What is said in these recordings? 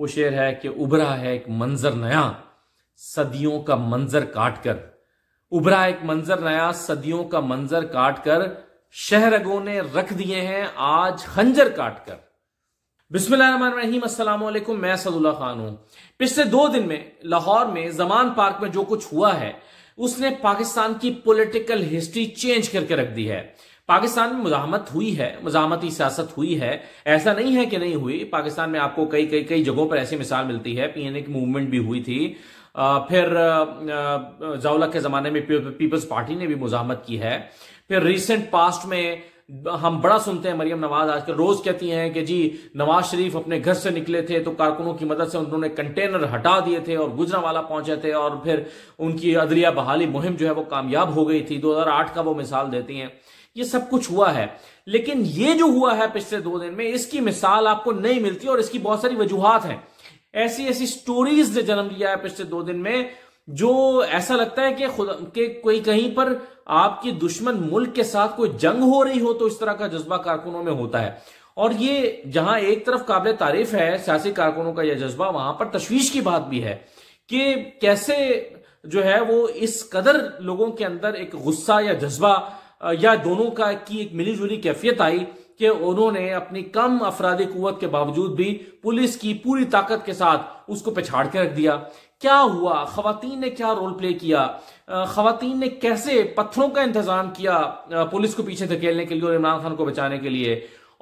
वो शेर है कि उभरा है एक मंजर नया सदियों का मंजर काट कर उभरा एक मंजर नया सदियों का मंजर काट कर शहरगों ने रख दिए हैं आज खंजर काट कर बिस्मिल्लाम अस्सलाम वालेकुम मैं सदुल्ला खान हूं पिछले दो दिन में लाहौर में जमान पार्क में जो कुछ हुआ है उसने पाकिस्तान की पॉलिटिकल हिस्ट्री चेंज करके रख दी है पाकिस्तान में मुजामत हुई है मुजामती सियासत हुई है ऐसा नहीं है कि नहीं हुई पाकिस्तान में आपको कई कई कई जगहों पर ऐसी मिसाल मिलती है पीएनए की मूवमेंट भी हुई थी फिर जावला के जमाने में पीपल्स पार्टी ने भी मुजामत की है फिर रिसेंट पास्ट में हम बड़ा सुनते हैं मरियम नवाज आजकल रोज कहती हैं कि जी नवाज शरीफ अपने घर से निकले थे तो कारकुनों की मदद से उन्होंने कंटेनर हटा दिए थे और गुजरा वाला पहुंचे थे और फिर उनकी अदलिया बहाली मुहिम जो है वो कामयाब हो गई थी 2008 का वो मिसाल देती हैं ये सब कुछ हुआ है लेकिन ये जो हुआ है पिछले दो दिन में इसकी मिसाल आपको नहीं मिलती और इसकी बहुत सारी वजूहत हैं ऐसी ऐसी स्टोरीज ने जन्म लिया है पिछले दो दिन में जो ऐसा लगता है कि खुदा के कोई कहीं पर आपकी दुश्मन मुल्क के साथ कोई जंग हो रही हो तो इस तरह का जज्बा कारकुनों में होता है और ये जहां एक तरफ काबिल तारीफ है सियासी कारकुनों का यह जज्बा वहां पर तशवीश की बात भी है कि कैसे जो है वो इस कदर लोगों के अंदर एक गुस्सा या जज्बा या दोनों का की एक मिली जुली कैफियत आई कि उन्होंने अपनी कम अफराधी कुत के बावजूद भी पुलिस की पूरी ताकत के साथ उसको पिछाड़ के रख दिया क्या हुआ खातन ने क्या रोल प्ले किया खातन ने कैसे पत्थरों का इंतजाम किया पुलिस को पीछे धकेलने के लिए और इमरान खान को बचाने के लिए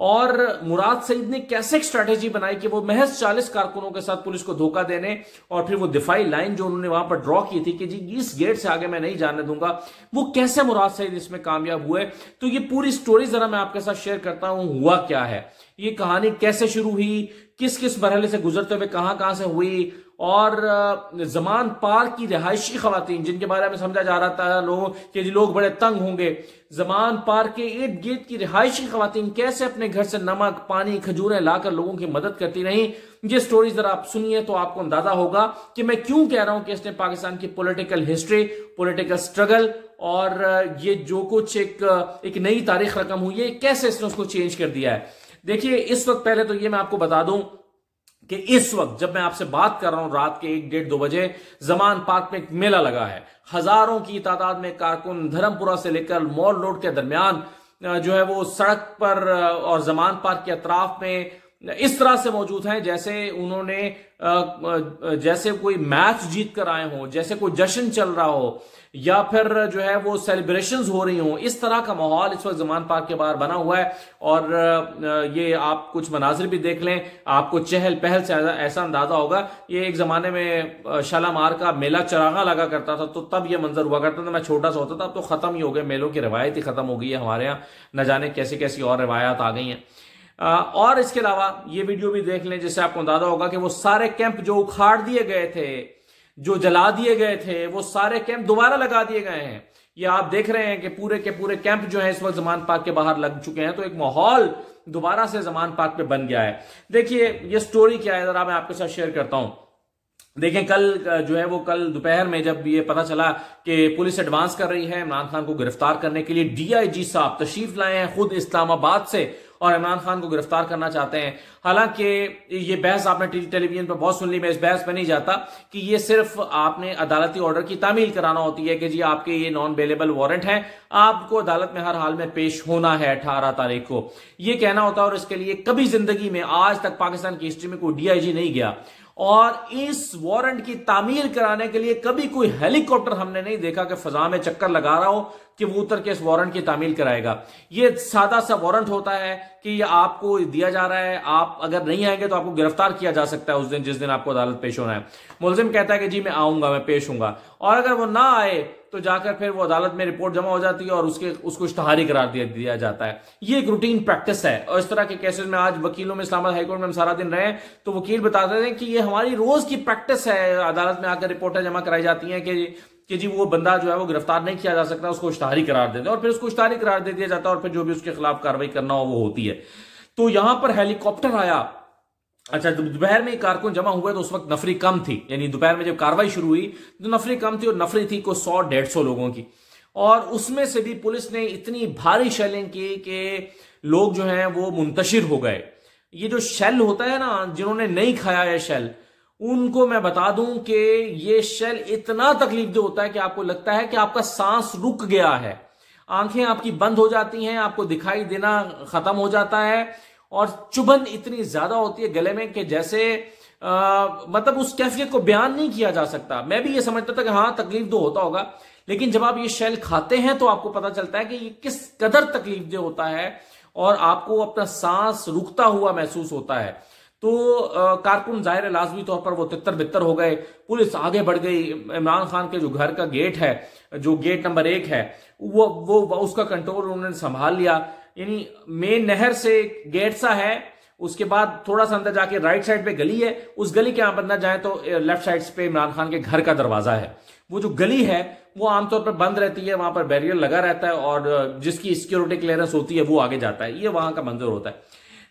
और मुराद सईद ने कैसे स्ट्रैटेजी बनाई कि वो महज 40 कारकुनों के साथ पुलिस को धोखा देने और फिर वो दिफाई लाइन जो उन्होंने वहां पर ड्रॉ की थी कि जी इस गेट से आगे मैं नहीं जाने दूंगा वो कैसे मुराद सईद इसमें कामयाब हुए तो ये पूरी स्टोरी जरा मैं आपके साथ शेयर करता हूं हुआ क्या है ये कहानी कैसे शुरू हुई किस किस मरहले से गुजरते हुए कहां कहां से हुई और जमान पार की रिहायशी खातन जिनके बारे में समझा जा रहा था लोगों के लोग बड़े तंग होंगे जमान पार के इर्द गिर्द की रिहायशी खातन कैसे अपने घर से नमक पानी खजूरें लाकर लोगों की मदद करती रहीं ये स्टोरी जरा आप सुनिए तो आपको अंदाजा होगा कि मैं क्यों कह रहा हूं कि इसने पाकिस्तान की पोलिटिकल हिस्ट्री पोलिटिकल स्ट्रगल और ये जो कुछ एक एक नई तारीख रकम हुई है कैसे इसने उसको चेंज कर दिया है देखिए इस वक्त पहले तो ये मैं आपको बता दूं कि इस वक्त जब मैं आपसे बात कर रहा हूं रात के एक डेढ़ दो बजे जमान पार्क में एक मेला लगा है हजारों की तादाद में कारकुन धर्मपुरा से लेकर मॉल रोड के दरमियान जो है वो सड़क पर और जमान पार्क के अतराफ में इस तरह से मौजूद हैं जैसे उन्होंने जैसे कोई मैच जीत कर आए हों जैसे कोई जश्न चल रहा हो या फिर जो है वो सेलिब्रेशन हो रही हों इस तरह का माहौल इस वक्त जमान पार्क के बाहर बना हुआ है और ये आप कुछ मनाजिर भी देख लें आपको चहल पहल से ऐसा अंदाजा होगा ये एक जमाने में शालामार का मेला चरागा लगा करता था तो तब ये मंजर हुआ करता था मैं छोटा सा होता था अब तो खत्म ही हो गए मेलों की रवायत ही खत्म हो गई है हमारे यहाँ न जाने कैसी कैसी और रवायात आ गई हैं और इसके अलावा ये वीडियो भी देख लें जिससे आपको अंदाजा होगा कि वो सारे कैंप जो उखाड़ दिए गए थे जो जला दिए गए थे वो सारे कैंप दोबारा लगा दिए गए हैं ये आप देख रहे हैं कि पूरे के पूरे कैंप जो है इस वक्त जमान पार्क के बाहर लग चुके हैं तो एक माहौल दोबारा से जमान पार्क पे बन गया है देखिए ये स्टोरी क्या है जरा मैं आपके साथ शेयर करता हूं देखें कल जो है वो कल दोपहर में जब ये पता चला कि पुलिस एडवांस कर रही है इमरान खान को गिरफ्तार करने के लिए डीआईजी साहब तशरीफ लाए हैं खुद इस्लामाबाद से और इमरान खान को गिरफ्तार करना चाहते हैं हालांकि ये बहस आपने टेलीविजन पर बहुत सुन ली मैं इस बहस पर नहीं जाता कि ये सिर्फ आपने अदालती ऑर्डर की तामील कराना होती है कि जी आपके ये नॉन अवेलेबल वारंट है आपको अदालत में हर हाल में पेश होना है अठारह तारीख को यह कहना होता है और इसके लिए कभी जिंदगी में आज तक पाकिस्तान की हिस्ट्री में कोई डीआईजी नहीं गया और इस वारंट की तामील कराने के लिए कभी कोई हेलीकॉप्टर हमने नहीं देखा कि फजा में चक्कर लगा रहा हो कि वो उतर के इस वारंट की तामील कराएगा ये सादा सा वारंट होता है कि ये आपको दिया जा रहा है आप अगर नहीं आएंगे तो आपको गिरफ्तार किया जा सकता है उस दिन जिस दिन आपको अदालत पेश होना है मुलजिम कहता है कि जी मैं आऊंगा मैं पेश हूंगा और अगर वो ना आए तो जाकर फिर वो अदालत में रिपोर्ट जमा हो जाती है और उसके उसको इश्तहारी करार दिया दिया जाता है ये एक रूटीन प्रैक्टिस है और इस तरह के केसेस में आज वकीलों में इस्लामाबाद हाईकोर्ट में हम सारा दिन रहे तो वकील बताते थे कि ये हमारी रोज की प्रैक्टिस है अदालत में आकर रिपोर्टें जमा कराई जाती हैं कि कि जी वो बंदा जो है वो गिरफ्तार नहीं किया जा सकता उसको इश्तहारी करार देते हैं और फिर उसको इश्तहारी करार दे दिया जाता है और फिर जो भी उसके खिलाफ कार्रवाई करना हो वो होती है तो यहां पर हेलीकॉप्टर आया अच्छा दोपहर में कारकुन जमा हुए तो उस वक्त नफरी कम थी यानी दोपहर में जब कार्रवाई शुरू हुई तो नफरी कम थी और नफरी थी को सौ डेढ़ सौ लोगों की और उसमें से भी पुलिस ने इतनी भारी शेलिंग की कि लोग जो हैं वो मुंतशिर हो गए ये जो शेल होता है ना जिन्होंने नहीं खाया है शेल उनको मैं बता दूं कि ये शेल इतना तकलीफ दे होता है कि आपको लगता है कि आपका सांस रुक गया है आंखें आपकी बंद हो जाती हैं आपको दिखाई देना खत्म हो जाता है और चुभन इतनी ज्यादा होती है गले में कि जैसे आ, मतलब उस कैफियत को बयान नहीं किया जा सकता मैं भी ये समझता था कि हाँ तकलीफ तो होता होगा लेकिन जब आप ये शैल खाते हैं तो आपको पता चलता है कि ये किस कदर तकलीफ दे होता है और आपको अपना सांस रुकता हुआ महसूस होता है तो कारकुन जाहिर है लाजमी तौर पर वो तितर बितर हो गए पुलिस आगे बढ़ गई इमरान खान के जो घर का गेट है जो गेट नंबर एक है वो वो उसका कंट्रोल उन्होंने संभाल लिया यानी मेन नहर से गेट सा है उसके बाद थोड़ा सा अंदर जाके राइट साइड पे गली है उस गली के आप अंदर जाए तो लेफ्ट साइड पे इमरान खान के घर का दरवाजा है वो जो गली है वो आमतौर पर बंद रहती है वहां पर बैरियर लगा रहता है और जिसकी सिक्योरिटी क्लियरेंस होती है वो आगे जाता है ये वहां का मंजर होता है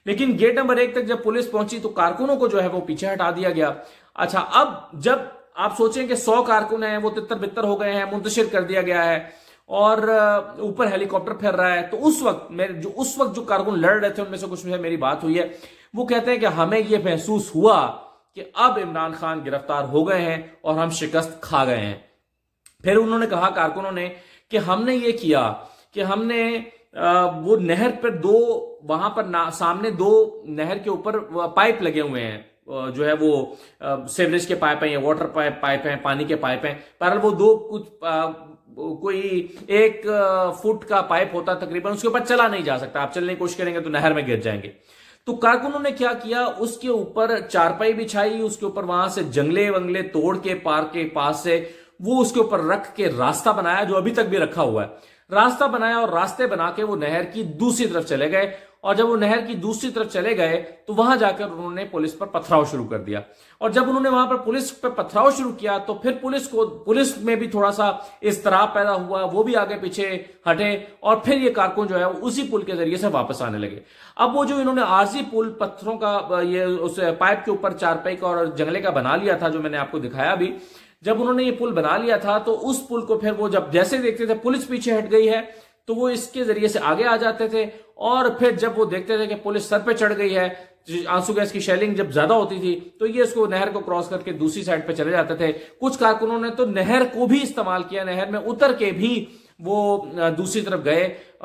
लेकिन गेट नंबर एक तक जब पुलिस पहुंची तो कारकुनों को जो है वो पीछे हटा दिया गया अच्छा अब जब आप सोचें कि सौ कारकुन है वो तितर बितर हो गए हैं मुंतशिर कर दिया गया है और ऊपर हेलीकॉप्टर फिर रहा है तो उस वक्त मेरे जो उस वक्त जो कारकुन लड़ रहे थे उनमें से कुछ से मेरी बात हुई है वो कहते हैं कि हमें यह महसूस हुआ कि अब इमरान खान गिरफ्तार हो गए हैं और हम शिकस्त खा गए हैं फिर उन्होंने कहा कारकुनों ने कि हमने ये किया कि हमने वो नहर पर दो वहां पर सामने दो नहर के ऊपर पाइप लगे हुए हैं जो है वो सेवरेज के पाइप हैं वाटर पाइप पाइप हैं पानी के पाइप हैं पर वो दो कुछ कोई एक फुट का पाइप होता तकरीबन उसके ऊपर चला नहीं जा सकता आप चलने की कोशिश करेंगे तो नहर में गिर जाएंगे तो कारकुनों ने क्या किया उसके ऊपर चारपाई बिछाई उसके ऊपर वहां से जंगले वंगले तोड़ के पार्क के पास से वो उसके ऊपर रख के रास्ता बनाया जो अभी तक भी रखा हुआ है रास्ता बनाया और रास्ते बना के वो नहर की दूसरी तरफ चले गए और जब वो नहर की दूसरी तरफ चले गए तो वहां जाकर उन्होंने पुलिस पर पथराव शुरू कर दिया और जब उन्होंने वहां पर पुलिस पर पथराव शुरू किया तो फिर पुलिस को पुलिस में भी थोड़ा सा तरह पैदा हुआ वो भी आगे पीछे हटे और फिर ये कारकुन जो है उसी पुल के जरिए से वापस आने लगे अब वो जो इन्होंने आरसी पुल पत्थरों का ये उस पाइप के ऊपर चारपाई का और जंगले का बना लिया था जो मैंने आपको दिखाया अभी जब उन्होंने ये पुल बना लिया था तो उस पुल को फिर वो जब जैसे देखते थे पुलिस पीछे हट गई है तो वो इसके जरिए से आगे आ जाते थे और फिर जब वो देखते थे कि पुलिस सर पे चढ़ गई है आंसू गैस की शेलिंग जब ज्यादा होती थी तो ये उसको नहर को क्रॉस करके दूसरी साइड पे चले जाते थे कुछ कारकुनों ने तो नहर को भी इस्तेमाल किया नहर में उतर के भी वो दूसरी तरफ गए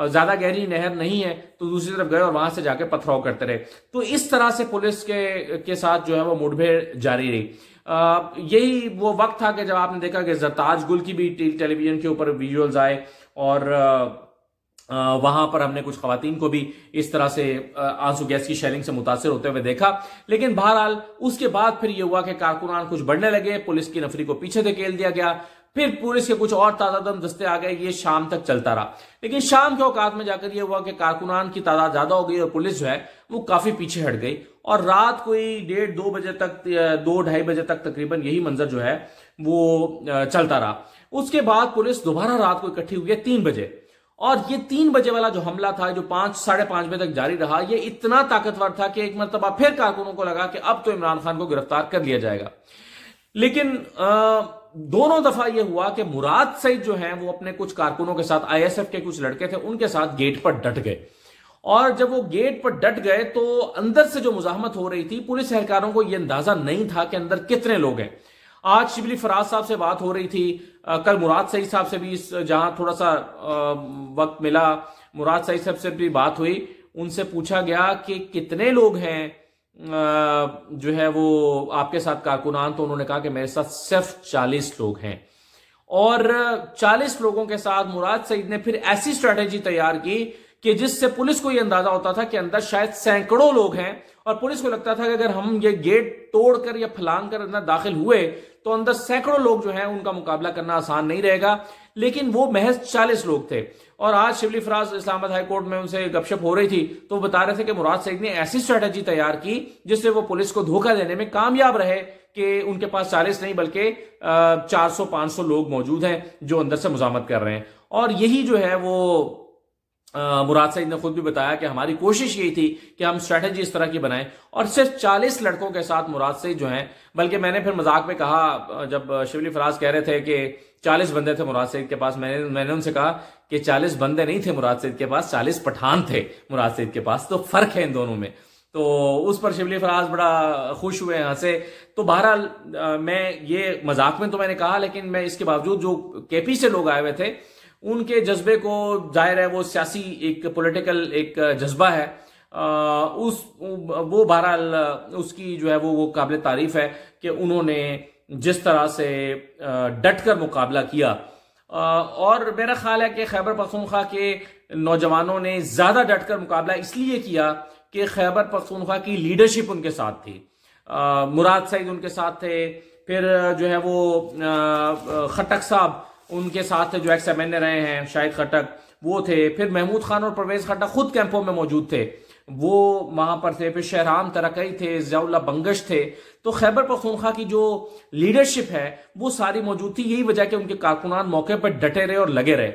ज्यादा गहरी नहर नहीं है तो दूसरी तरफ गए और वहां से जाके पथराव करते रहे तो इस तरह से पुलिस के के साथ जो है वो मुठभेड़ जारी रही यही वो वक्त था कि जब आपने देखा कि जरताज गुल की भी टेलीविजन के ऊपर विजुअल्स आए और आ, वहां पर हमने कुछ खातन को भी इस तरह से आंसू गैस की शेलिंग से मुतासर होते हुए देखा लेकिन बहरहाल उसके बाद फिर यह हुआ कि कारकुनान कुछ बढ़ने लगे पुलिस की नफरी को पीछे धकेल दिया गया फिर पुलिस के कुछ और ताजा दम दस्ते आ गए ये शाम तक चलता रहा लेकिन शाम के औकात में जाकर यह हुआ कि कारकुनान की तादाद ज्यादा हो गई और पुलिस जो है वो काफी पीछे हट गई और रात कोई डेढ़ दो बजे तक दो ढाई बजे तक तकरीबन यही मंजर जो है वो चलता रहा उसके बाद पुलिस दोबारा रात को इकट्ठी हुई है तीन बजे और ये तीन बजे वाला जो हमला था जो पांच साढ़े पांच बजे तक जारी रहा ये इतना ताकतवर था कि एक मरतबा फिर कारकुनों को लगा कि अब तो इमरान खान को गिरफ्तार कर लिया जाएगा लेकिन दोनों दफा यह हुआ कि मुराद सईद जो हैं वो अपने कुछ कारकुनों के साथ आईएसएफ के कुछ लड़के थे उनके साथ गेट पर डट गए और जब वो गेट पर डट गए तो अंदर से जो मुजाहमत हो रही थी पुलिस एहलकारों को यह अंदाजा नहीं था कि अंदर कितने लोग हैं आज शिबली फराज साहब से बात हो रही थी कल मुराद सईद साहब से भी जहां थोड़ा सा वक्त मिला मुराद सईद साहब से भी बात हुई उनसे पूछा गया कि कितने लोग हैं जो है वो आपके साथ कारकुनान तो उन्होंने कहा कि मेरे साथ सिर्फ चालीस लोग हैं और चालीस लोगों के साथ मुराद सईद ने फिर ऐसी स्ट्रैटेजी तैयार की कि जिससे पुलिस को यह अंदाजा होता था कि अंदर शायद सैकड़ों लोग हैं और पुलिस को लगता था कि अगर हम ये गेट तोड़कर या फलांग कर अंदर दाखिल हुए तो अंदर सैकड़ों लोग जो हैं उनका मुकाबला करना आसान नहीं रहेगा लेकिन वो महज चालीस लोग थे और आज शिवली फराज इस्लामाबाद हाईकोर्ट में उनसे गपशप हो रही थी तो बता रहे थे कि मुराद सईद ने ऐसी स्ट्रेटेजी तैयार की जिससे वो पुलिस को धोखा देने में कामयाब रहे कि उनके पास चालीस नहीं बल्कि चार सौ पांच सौ लोग मौजूद हैं जो अंदर से मुजामत कर रहे हैं और यही जो है वो मुराद सईद ने खुद भी बताया कि हमारी कोशिश यही थी कि हम स्ट्रेटजी इस तरह की बनाएं और सिर्फ 40 लड़कों के साथ मुराद सईद जो हैं बल्कि मैंने फिर मजाक में कहा जब शिवली फराज कह रहे थे कि 40 बंदे थे मुराद सईद के पास मैंने मैंने उनसे कहा कि 40 बंदे नहीं थे मुराद सईद के पास 40 पठान थे मुराद सईद के पास तो फर्क है इन दोनों में तो उस पर शिवली फराज बड़ा खुश हुए हंसे से तो बहरहाल मैं ये मजाक में तो मैंने कहा लेकिन मैं इसके बावजूद जो केपी से लोग आए हुए थे उनके जज्बे को जाहिर है वो सियासी एक पॉलिटिकल एक जज्बा है आ, उस वो बहरहाल उसकी जो है वो वो काबिल तारीफ है कि उन्होंने जिस तरह से डट कर मुकाबला किया और मेरा ख्याल है कि खैबर पखतूनख्वा के नौजवानों ने ज़्यादा डट कर मुकाबला इसलिए किया कि खैबर पखतूनख्वा की लीडरशिप उनके साथ थी मुराद सईद उनके साथ थे फिर जो है वो खटक साहब उनके साथ जो एक्स एम रहे हैं शाहिद खटक वो थे फिर महमूद खान और परवेज खटक खुद कैंपों में मौजूद थे वो वहां पर थे फिर शहराम तरकई थे जयाउल्ला बंगश थे तो खैबर पखुनखा की जो लीडरशिप है वो सारी मौजूद थी यही वजह कि उनके कारकुनान मौके पर डटे रहे और लगे रहे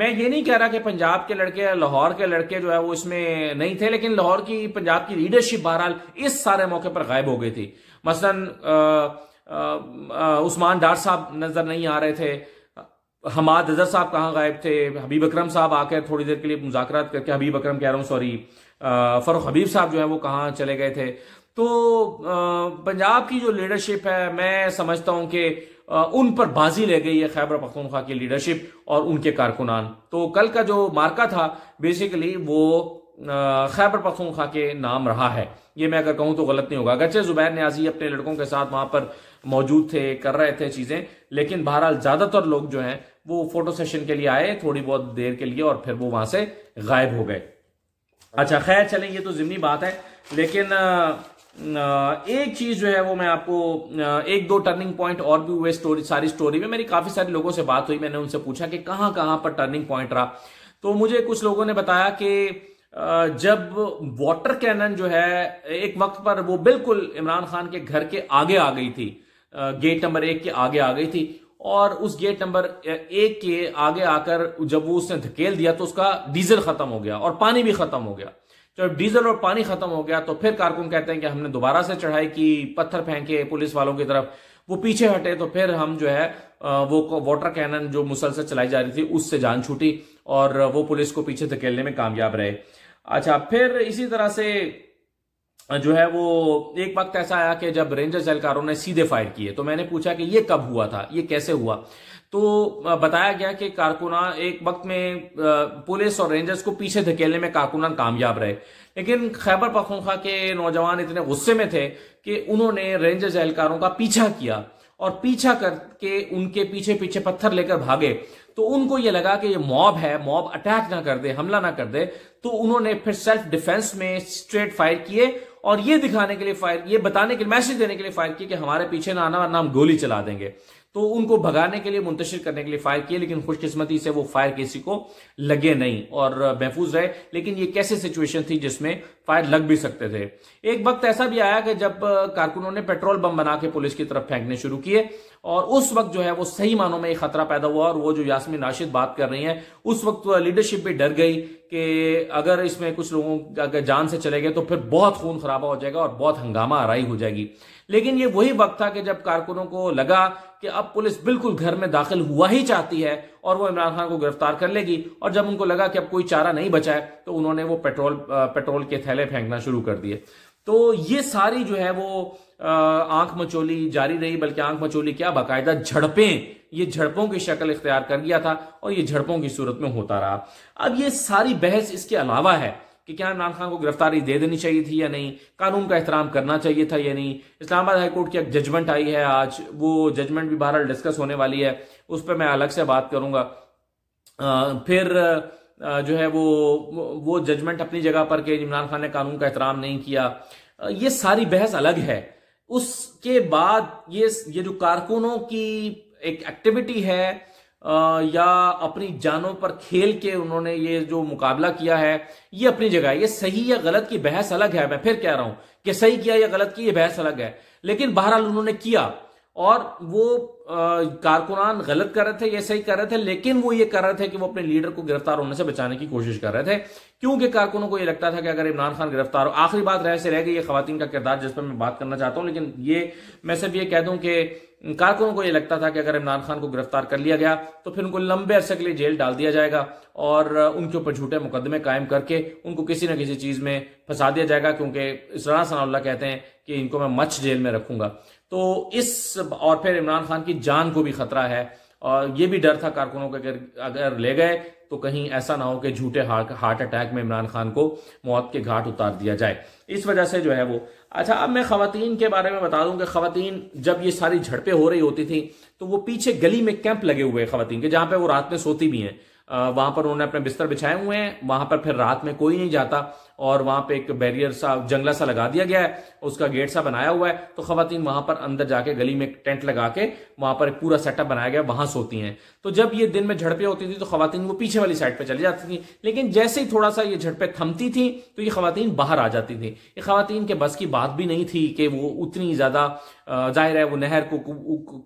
मैं ये नहीं कह रहा कि पंजाब के लड़के लाहौर के लड़के जो है वो इसमें नहीं थे लेकिन लाहौर की पंजाब की लीडरशिप बहरहाल इस सारे मौके पर गायब हो गई थी मसलन उस्मान डार साहब नजर नहीं आ रहे थे हमाद अजहर साहब कहाँ गायब थे हबीब अकरम साहब आकर थोड़ी देर के लिए मुजाकर करके हबीब अकरम कह रहा हूँ सॉरी फरुख हबीब साहब जो है वो कहाँ चले गए थे तो पंजाब की जो लीडरशिप है मैं समझता हूँ कि उन पर बाजी ले गई है खैबर पख्तूनख्वा की लीडरशिप और उनके कारकुनान तो कल का जो मार्का था बेसिकली वो खैबर पख्तूनख्वा के नाम रहा है ये मैं अगर कहूँ तो गलत नहीं होगा अगरचे जुबैर न्याजी अपने लड़कों के साथ वहाँ पर मौजूद थे कर रहे थे चीज़ें लेकिन बहरहाल ज़्यादातर लोग जो हैं वो फोटो सेशन के लिए आए थोड़ी बहुत देर के लिए और फिर वो वहां से गायब हो गए अच्छा खैर चलें ये तो जिमनी बात है लेकिन एक चीज जो है वो मैं आपको एक दो टर्निंग पॉइंट और भी हुए स्टोरी सारी स्टोरी में मेरी काफी सारे लोगों से बात हुई मैंने उनसे पूछा कि कहाँ कहाँ पर टर्निंग पॉइंट रहा तो मुझे कुछ लोगों ने बताया कि जब वाटर कैनन जो है एक वक्त पर वो बिल्कुल इमरान खान के घर के आगे आ गई थी गेट नंबर एक के आगे आ गई थी और उस गेट नंबर एक के आगे आकर जब वो उसने धकेल दिया तो उसका डीजल खत्म हो गया और पानी भी खत्म हो गया जब डीजल और पानी खत्म हो गया तो फिर कारकुन कहते हैं कि हमने दोबारा से चढ़ाई की पत्थर फेंके पुलिस वालों की तरफ वो पीछे हटे तो फिर हम जो है वो वाटर कैनन जो मुसलसल चलाई जा रही थी उससे जान छूटी और वो पुलिस को पीछे धकेलने में कामयाब रहे अच्छा फिर इसी तरह से जो है वो एक वक्त ऐसा आया कि जब रेंजर्स एहलकारों ने सीधे फायर किए तो मैंने पूछा कि ये कब हुआ था ये कैसे हुआ तो बताया गया कि कारकुना एक वक्त में पुलिस और रेंजर्स को पीछे धकेलने में कारकुना कामयाब रहे लेकिन खैबर पखूखा के नौजवान इतने गुस्से में थे कि उन्होंने रेंजर्स एहलकारों का पीछा किया और पीछा करके उनके पीछे पीछे पत्थर लेकर भागे तो उनको ये लगा कि ये मॉब है मॉब अटैक ना कर दे हमला ना कर दे तो उन्होंने फिर सेल्फ डिफेंस में स्ट्रेट फायर किए और ये दिखाने के लिए फायर ये बताने के लिए मैसेज देने के लिए फायर किया कि हमारे पीछे ना आना वरना हम गोली चला देंगे तो उनको भगाने के लिए मुंतशिर करने के लिए फायर किए लेकिन खुशकिस्मती से वो फायर किसी को लगे नहीं और महफूज रहे लेकिन ये कैसे सिचुएशन थी जिसमें फायर लग भी सकते थे एक वक्त ऐसा भी आया कि जब कारकुनों ने पेट्रोल बम बना के पुलिस की तरफ फेंकने शुरू किए और उस वक्त जो है वो सही मानों में एक खतरा पैदा हुआ और वो जो यासमिन राशिद बात कर रही है उस वक्त लीडरशिप भी डर गई कि अगर इसमें कुछ लोगों अगर जान से चले गए तो फिर बहुत खून खराबा हो जाएगा और बहुत हंगामा आराई हो जाएगी लेकिन ये वही वक्त था कि जब कारकुनों को लगा कि अब पुलिस बिल्कुल घर में दाखिल हुआ ही चाहती है और वो इमरान खान को गिरफ्तार कर लेगी और जब उनको लगा कि अब कोई चारा नहीं बचा है तो उन्होंने वो पेट्रोल पेट्रोल के थैले फेंकना शुरू कर दिए तो ये सारी जो है वो आंख मचोली जारी रही बल्कि आंख मचोली क्या बाकायदा झड़पें ये झड़पों की शक्ल इख्तियार कर गया था और ये झड़पों की सूरत में होता रहा अब ये सारी बहस इसके अलावा है कि क्या इमरान खान को गिरफ्तारी दे देनी चाहिए थी या नहीं कानून का एहतराम करना चाहिए था या नहीं इस्लामाबाद हाईकोर्ट की एक जजमेंट आई है आज वो जजमेंट भी बहरहाल डिस्कस होने वाली है उस पर मैं अलग से बात करूंगा फिर जो है वो वो जजमेंट अपनी जगह पर के इमरान खान ने कानून का एहतराम नहीं किया ये सारी बहस अलग है उसके बाद ये ये जो कारकुनों की एक एक्टिविटी है या अपनी जानों पर खेल के उन्होंने ये जो मुकाबला किया है ये अपनी जगह है ये सही या गलत की बहस अलग है मैं फिर कह रहा हूं कि सही किया या गलत की ये बहस अलग है लेकिन बहरहाल उन्होंने किया और वो कारकुनान गलत कर रहे थे या सही कर रहे थे लेकिन वो ये कर रहे थे कि वो अपने लीडर को गिरफ्तार होने से बचाने की कोशिश कर रहे थे क्योंकि कारकुनों को ये लगता था कि अगर इमरान खान गिरफ्तार हो आखिरी बात रह से रह गई ये खातन का किरदार जिस पर मैं बात करना चाहता हूँ लेकिन ये मैं सिर्फ ये कह दूं कि कारकुनों को ये लगता था कि अगर इमरान खान को गिरफ्तार कर लिया गया तो फिर उनको लंबे अरसे के लिए जेल डाल दिया जाएगा और उनके ऊपर झूठे मुकदमे कायम करके उनको किसी न किसी चीज़ में फंसा दिया जाएगा क्योंकि इसरा सनाउल्ला कहते हैं कि इनको मैं मच्छ जेल में रखूंगा तो इस और फिर इमरान खान की जान को भी खतरा है और ये भी डर था कारकुनों का अगर ले गए तो कहीं ऐसा ना हो कि झूठे हार्ट अटैक में इमरान खान को मौत के घाट उतार दिया जाए इस वजह से जो है वो अच्छा अब मैं खातन के बारे में बता दूं कि खातन जब ये सारी झड़पें हो रही होती थी तो वो पीछे गली में कैंप लगे हुए खातन के जहां पर वो रात में सोती भी हैं वहां पर उन्होंने अपने बिस्तर बिछाए हुए हैं वहां पर फिर रात में कोई नहीं जाता और वहां पे एक बैरियर सा जंगला सा लगा दिया गया है उसका गेट सा बनाया हुआ है तो खातन वहां पर अंदर जाके गली में एक टेंट लगा के वहां पर एक पूरा सेटअप बनाया गया वहां सोती हैं तो जब ये दिन में झड़पें होती थी तो खातन वो पीछे वाली साइड पर चली जाती थी लेकिन जैसे ही थोड़ा सा ये झड़पें थमती थी तो ये खातन बाहर आ जाती थी ये खातन के बस की बात भी नहीं थी कि वो उतनी ज्यादा जाहिर है वो नहर को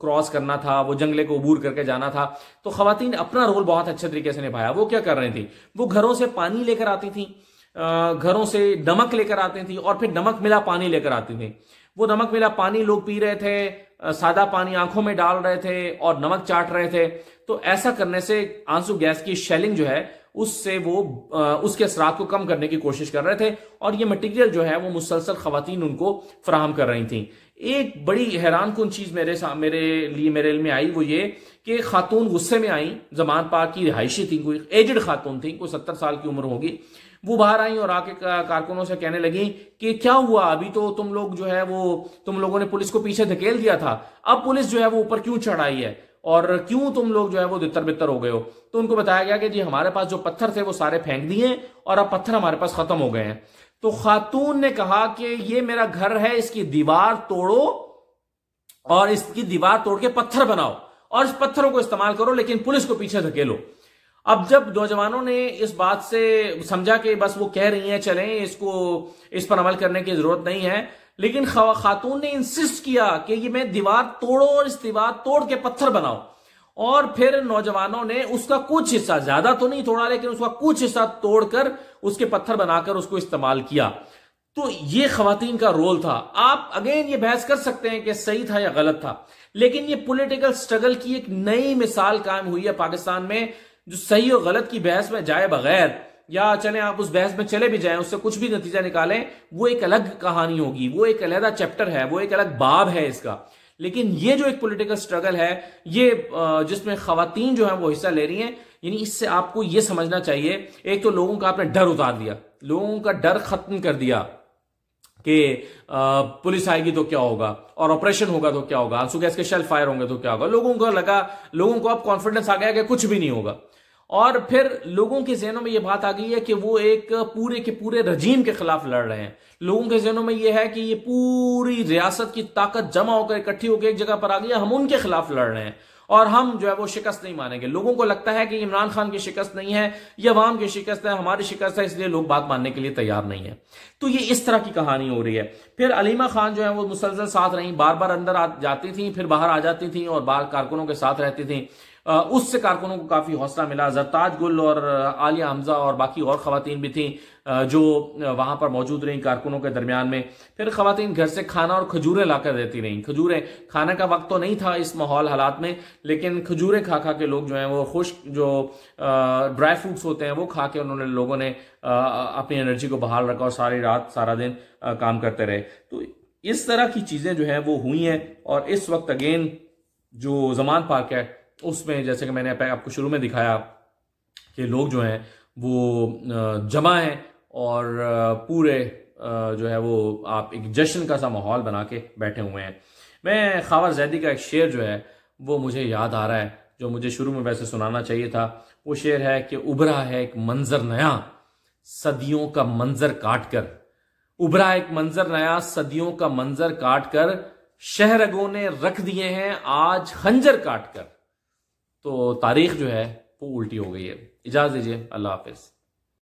क्रॉस करना था वो जंगले को अबूर करके जाना था तो खातन अपना रोल बहुत अच्छे तरीके से निभाया वो क्या कर रही थी वो घरों से पानी लेकर आती थी घरों से नमक लेकर आती थी और फिर नमक मिला पानी लेकर आती थी वो नमक मिला पानी लोग पी रहे थे सादा पानी आंखों में डाल रहे थे और नमक चाट रहे थे तो ऐसा करने से आंसू गैस की शेलिंग जो है उससे वो उसके असरात को कम करने की कोशिश कर रहे थे और ये मटेरियल जो है वो मुसलसल खातन उनको फराहम कर रही थी एक बड़ी हैरान कन चीज़ मेरे मेरे लिए मेरे में आई वो ये कि खातून गुस्से में आई जमान पा की रिहायशी थी कोई एजड खातून थी कोई सत्तर साल की उम्र होगी वो बाहर आई और आके कारकुनों से कहने लगी कि क्या हुआ अभी तो तुम लोग जो है वो तुम लोगों ने पुलिस को पीछे धकेल दिया था अब पुलिस जो है वो ऊपर क्यों चढ़ाई है और क्यों तुम लोग जो है वो दितर बितर हो गए हो तो उनको बताया गया कि जी हमारे पास जो पत्थर थे वो सारे फेंक दिए और अब पत्थर हमारे पास खत्म हो गए हैं तो खातून ने कहा कि ये मेरा घर है इसकी दीवार तोड़ो और इसकी दीवार तोड़ के पत्थर बनाओ और इस पत्थरों को इस्तेमाल करो लेकिन पुलिस को पीछे धकेलो अब जब नौजवानों ने इस बात से समझा कि बस वो कह रही हैं चलें इसको इस पर अमल करने की जरूरत नहीं है लेकिन खातून ने इंसिस्ट किया कि ये मैं दीवार तोड़ो और इस दीवार तोड़ के पत्थर बनाओ और फिर नौजवानों ने उसका कुछ हिस्सा ज्यादा तो नहीं तोड़ा लेकिन उसका कुछ हिस्सा तोड़कर उसके पत्थर बनाकर उसको इस्तेमाल किया तो ये खातन का रोल था आप अगेन ये बहस कर सकते हैं कि सही था या गलत था लेकिन ये पॉलिटिकल स्ट्रगल की एक नई मिसाल कायम हुई है पाकिस्तान में जो सही और गलत की बहस में जाए बगैर या चले आप उस बहस में चले भी जाएं उससे कुछ भी नतीजा निकालें वो एक अलग कहानी होगी वो एक अलहदा चैप्टर है वो एक अलग बाब है इसका लेकिन ये जो एक पॉलिटिकल स्ट्रगल है ये जिसमें खातन जो है वो हिस्सा ले रही हैं यानी इससे आपको ये समझना चाहिए एक तो लोगों का आपने डर उतार दिया लोगों का डर खत्म कर दिया कि पुलिस आएगी तो क्या होगा और ऑपरेशन होगा तो क्या होगा आंसू गैस के शेल फायर होंगे तो क्या होगा लोगों को लगा लोगों को अब कॉन्फिडेंस आ गया कि कुछ भी नहीं होगा और फिर लोगों के जहनों में यह बात आ गई है कि वो एक पूरे के पूरे रजीम के खिलाफ लड़ रहे हैं लोगों के जहनों में यह है कि ये पूरी रियासत की ताकत जमा होकर इकट्ठी होकर एक जगह पर आ गई है हम उनके खिलाफ लड़ रहे हैं और हम जो है वो शिकस्त नहीं मानेंगे लोगों को लगता है कि इमरान खान की शिकस्त नहीं है या अवाम की शिकस्त है हमारी शिकस्त है इसलिए लोग बात मानने के लिए तैयार नहीं है तो ये इस तरह की कहानी हो रही है फिर अलीमा खान जो है वो मुसलसल साथ रही बार बार अंदर आ जाती थी फिर बाहर आ जाती थी और बाहर कारकुनों के साथ रहती थी उससे कारकुनों को काफी हौसला मिला जरताज गुल और आलिया हमजा और बाकी और खातन भी थी जो वहाँ पर मौजूद रहीं कारकुनों के दरमियान में फिर खातन घर से खाना और खजूरें लाकर देती रहीं खजूरें खाने का वक्त तो नहीं था इस माहौल हालात में लेकिन खजूरें खा खा के लोग जो हैं वो खुश्क जो ड्राई फ्रूट्स होते हैं वो खा के उन्होंने लोगों ने अपनी एनर्जी को बहाल रखा और सारी रात सारा दिन काम करते रहे तो इस तरह की चीज़ें जो हैं वो हुई हैं और इस वक्त अगेन जो जमान पार्क है उसमें जैसे कि मैंने आपको शुरू में दिखाया कि लोग जो हैं वो जमा हैं और पूरे जो है वो आप एक जश्न का सा माहौल बना के बैठे हुए हैं मैं खावर जैदी का एक शेर जो है वो मुझे याद आ रहा है जो मुझे शुरू में वैसे सुनाना चाहिए था वो शेर है कि उभरा है एक मंजर नया सदियों का मंजर काट कर उभरा एक मंजर नया सदियों का मंजर काट कर शहरगों ने रख दिए हैं आज खंजर काट कर तो तारीख जो है वो उल्टी हो गई है इजाज़त दीजिए अल्लाह हाफिज़